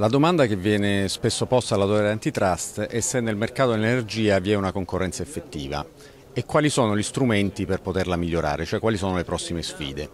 La domanda che viene spesso posta all'autore antitrust è se nel mercato dell'energia vi è una concorrenza effettiva e quali sono gli strumenti per poterla migliorare, cioè quali sono le prossime sfide.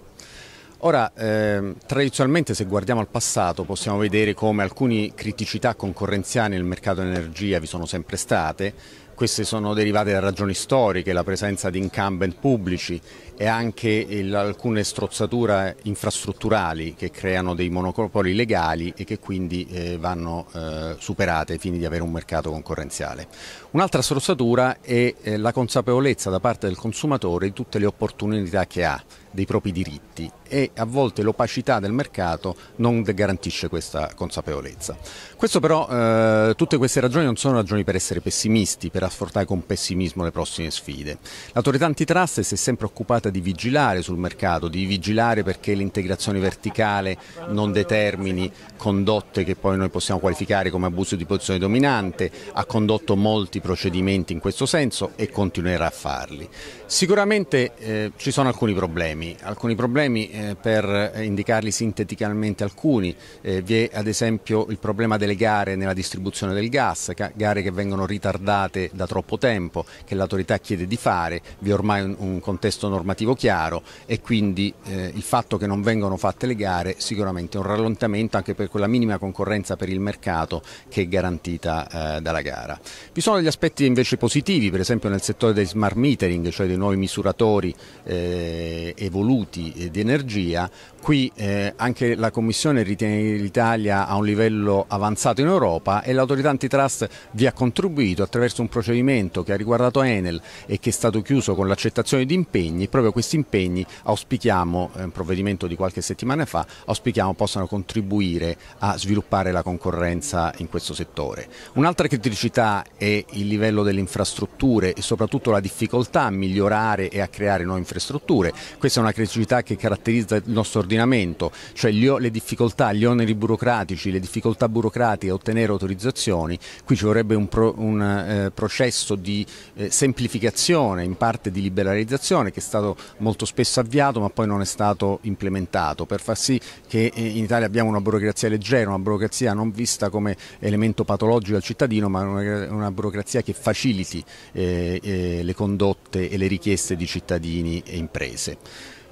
Ora, eh, tradizionalmente se guardiamo al passato possiamo vedere come alcune criticità concorrenziali nel mercato dell'energia vi sono sempre state queste sono derivate da ragioni storiche, la presenza di incumbent pubblici e anche il, alcune strozzature infrastrutturali che creano dei monopoli legali e che quindi eh, vanno eh, superate ai fini di avere un mercato concorrenziale. Un'altra strozzatura è eh, la consapevolezza da parte del consumatore di tutte le opportunità che ha, dei propri diritti e a volte l'opacità del mercato non garantisce questa consapevolezza. Questo però, eh, tutte queste ragioni non sono ragioni per essere pessimisti, per affrontare con pessimismo le prossime sfide. L'autorità antitrust si è sempre occupata di vigilare sul mercato, di vigilare perché l'integrazione verticale non determini condotte che poi noi possiamo qualificare come abuso di posizione dominante, ha condotto molti procedimenti in questo senso e continuerà a farli. Sicuramente eh, ci sono alcuni problemi, alcuni problemi eh, eh, per indicarli sinteticamente alcuni, eh, vi è ad esempio il problema delle gare nella distribuzione del gas, gare che vengono ritardate da troppo tempo, che l'autorità chiede di fare, vi è ormai un, contesto normativo chiaro e quindi eh, il fatto che non vengono fatte le gare sicuramente è un rallentamento anche per quella minima concorrenza per il mercato che è garantita dalla gara. Vi sono degli aspetti invece positivi, per esempio nel settore dei smart metering, cioè dei nuovi misuratori evoluti di energia, energia, qui eh, anche la Commissione ritiene l'Italia a un livello avanzato in Europa e l'autorità antitrust vi ha contribuito attraverso un procedimento che ha riguardato Enel e che è stato chiuso con l'accettazione di impegni, proprio questi impegni auspichiamo, è un provvedimento di qualche settimana fa, auspichiamo possano contribuire a sviluppare la concorrenza in questo settore. Un'altra criticità è il livello delle infrastrutture e soprattutto la difficoltà a migliorare e a creare nuove infrastrutture. Questa è una criticità che caratterizza caratterizza il nostro ordinamento, cioè gli, le difficoltà, gli oneri burocratici, le difficoltà burocratiche a ottenere autorizzazioni, qui ci vorrebbe un, pro, un eh, processo di eh, semplificazione, in parte di liberalizzazione che è stato molto spesso avviato ma poi non è stato implementato per far sì che eh, in Italia abbiamo una burocrazia leggera, una burocrazia non vista come elemento patologico al cittadino ma una, una burocrazia che faciliti eh, eh, le condotte e le richieste di cittadini e imprese.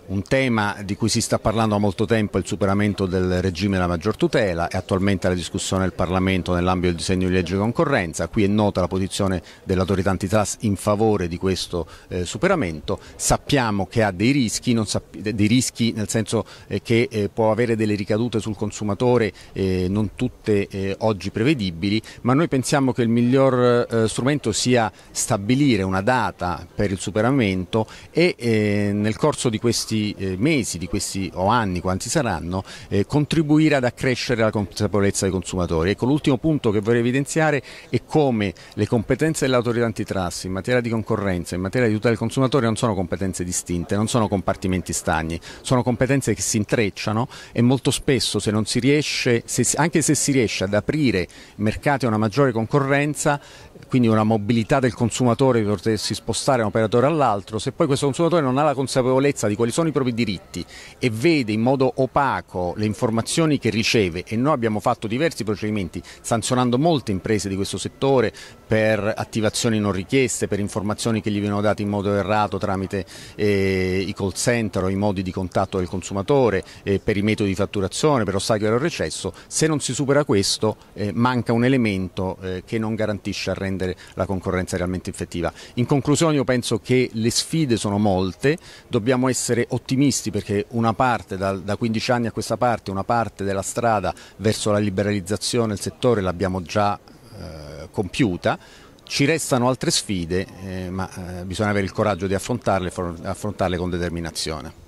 Un tema di cui si sta parlando da molto tempo è il superamento del regime della maggior tutela, è attualmente alla discussione del Parlamento nell'ambito del disegno di legge di concorrenza, qui è nota la posizione dell'autorità antitrust in favore di questo eh, superamento, sappiamo che ha dei rischi, dei rischi nel senso eh, che eh, può avere delle ricadute sul consumatore eh, non tutte eh, oggi prevedibili, ma noi pensiamo che il miglior eh, strumento sia stabilire una data per il superamento e nel corso di questi questi eh, mesi, di questi o anni, quanti saranno, eh, contribuire ad accrescere la consapevolezza dei consumatori. Ecco, l'ultimo punto che vorrei evidenziare è come le competenze dell'autorità antitrust in materia di concorrenza, in materia di tutela del consumatore non sono competenze distinte, non sono compartimenti stagni, sono competenze che si intrecciano e molto spesso se non si riesce, se, anche se si riesce ad aprire mercati a una maggiore concorrenza, quindi una mobilità del consumatore per potersi spostare da un operatore all'altro, se poi questo consumatore non ha la consapevolezza di quali sono i propri diritti e vede in modo opaco le informazioni che riceve e noi abbiamo fatto diversi procedimenti sanzionando molte imprese di questo settore per attivazioni non richieste, per informazioni che gli vengono date in modo errato tramite eh, i call center o i modi di contatto del consumatore, eh, per i metodi di fatturazione, per ostacoli al recesso, se non si supera questo eh, manca un elemento eh, che non garantisce al rendimento rendere la concorrenza realmente effettiva. In conclusione io penso che le sfide sono molte, dobbiamo essere ottimisti perché una parte, da, da 15 anni a questa parte, una parte della strada verso la liberalizzazione del settore l'abbiamo già eh, compiuta, ci restano altre sfide, eh, ma eh, bisogna avere il coraggio di affrontarle, affrontarle con determinazione.